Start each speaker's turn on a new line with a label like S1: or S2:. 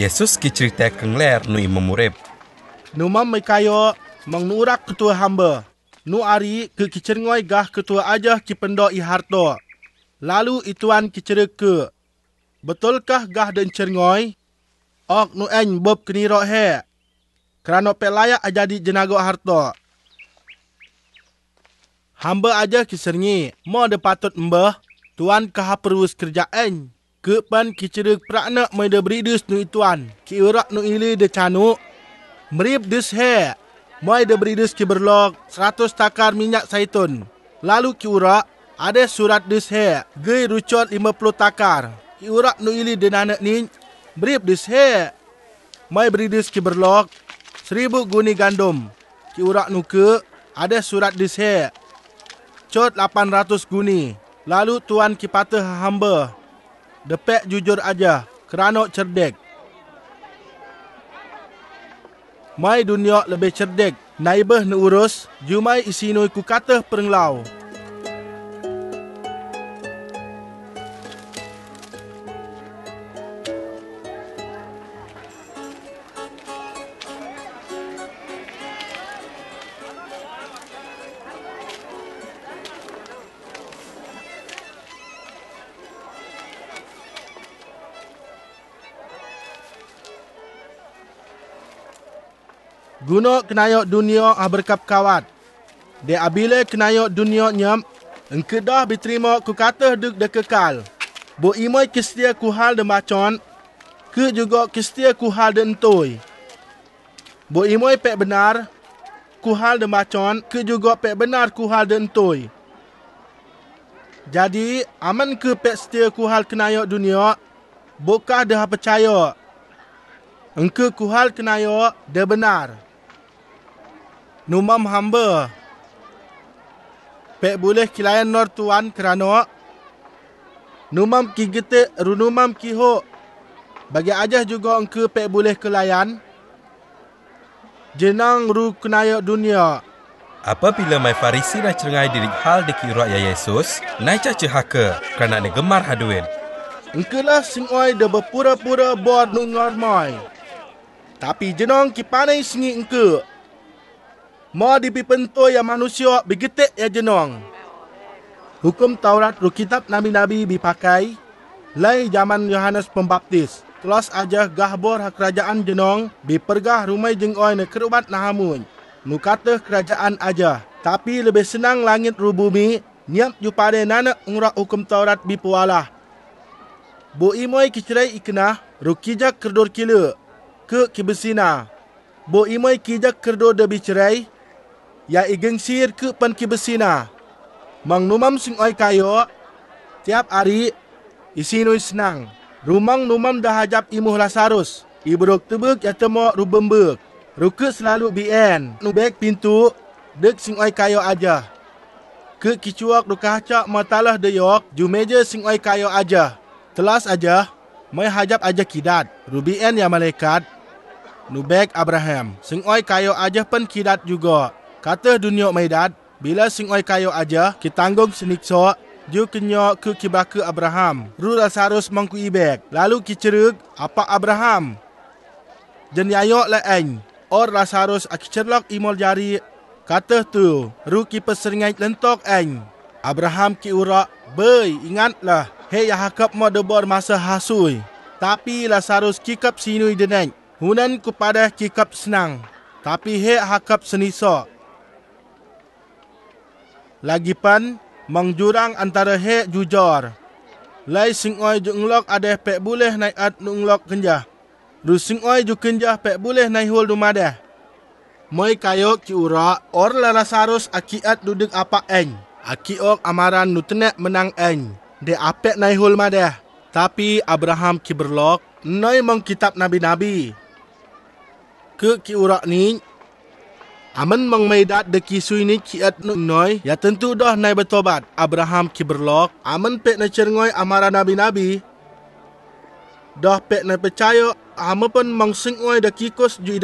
S1: Yesus ki cerita kengler Nui Memurep. Numa mam mengurak ketua hamba. Nu ari ke kicer ngoi gah ketua aja ki iharto. Lalu ituan kicer ke. Betulkah gah dan cer ngoi? Ok nu eng bob kini rohe. Kerana pelaya aja di jenago harto. Hamba aja kisernyi, mau depatut patut tuan kaha perus kerja eng. Kepan kicara prakna mai beri bridus nu ituan. kira nu ili de canu. Merip dus he. Mai de bridus ki berlog 100 takar minyak saitun. Lalu kira ada surat dus he. Gei lima puluh takar. kira nu ili de nana ni. Merip dus he. Mai beri ki berlog 1000 guni gandum. kira nu ke ada surat dus he. Cot 800 guni. Lalu tuan ki hamba. Depek jujur aja, kerana cerdik. Mai dunia lebih cerdik. Naibah ni urus, jumai isinui ku kata perenglau. guno kenayo dunia ah berkap kawat. De abile kenayo dunia nyam, engkedah diterima ku kata duk de kekal. Bu imoi kistia ku hal de macon, ke juga kistia ku hal de entoi. Bu imoi pek benar, ku hal de macon, ke juga pek benar ku hal de entoi. Jadi, aman ke pek setia ku hal kenayok dunia, bukah dah ha percaya. Engke kuhal hal kenayok, dia benar. Numam hamba Pek boleh kilayan nor tuan kerana Numam ki getik runumam ki ho Bagi ajah juga engke pek boleh kelayan Jenang ru kenaya dunia Apabila mai farisi dan cerengai diri hal deki ya Yesus Nai caca haka kerana ni gemar haduin Engkelah lah singoi de berpura-pura buat nungar mai Tapi jenang ki panai sengi engkek Mau dipipentu ya manusia begitik ya jenong. Hukum Taurat Rukitab Nabi-Nabi dipakai. Lai zaman Yohanes Pembaptis. Telas aja gahbor kerajaan jenong. Bipergah rumai jengoy ne kerubat nahamun. Nukata kerajaan aja. Tapi lebih senang langit rubumi. Niap jupade nanak ngurak hukum Taurat bipualah. Bu imoy kicerai ikenah. Rukija kerdor kila. Ke kibesina. Bu imoy kijak kerdor debi cerai. อย่าอีกเงียบคือเป็นกิบสินามังนุมัมสิงอ้อยกายโยเทียบอารีอิสินุสนังรูมังนุมัมดาฮาจับอิมุฮลาซารุสอิบรุกตบึกยาตมอรูเบมบึกรุกสลาลุบีแอนนุเบกปินตุดึกสิงอ้อยกายโยอาจคือกิจวัตรรุกาชะมาตาลาเดยอกจูเมเจสิงอ้อยกายโยอาจเทลัสอาจไม่ฮาจับอาจคิดัดรูบีแอนยามาเลกัดนุเบกอับราฮัมสิงอ้อยกายโยอาจเป็นคิดัดยูโก Kata Dunia Maidat, bila singoi kayo aja, kita tanggung seniksa, dia kenyo ke kibaku Abraham. Rula sarus mangku ibek. Lalu kicerug, apa Abraham? Jen yayo le eng. Or lasarus akicerlok imol jari. Kata tu, ru kipa seringai lentok eng. Abraham ki urak, Bey, ingatlah. Hei ya hakap mo debor masa hasui. Tapi lasarus kikap sinui deneng. Hunan kepada kikap senang. Tapi hei hakap senisok lagipan mengjurang antara he jujur. Lai sing oi ju ngelok adeh pek boleh naik at nu ngelok kenjah. Ru sing oi ju kenjah pek boleh naik hul rumah Moi kayo ki ura or lara sarus akiat duduk apa eng. Aki ok amaran nu menang eng. De ape naik hul madeh. Tapi Abraham ki berlok, noi mong kitab nabi-nabi. Ke ki ura ni, Aman mong mai dat de ki sui ni ki at nuk noi, ya tentu dah nai bertobat. Abraham ki berlok, aman pek na cerngoi amara nabi-nabi. Dah pek na percaya, ama pun mong sing oi de ki kos ju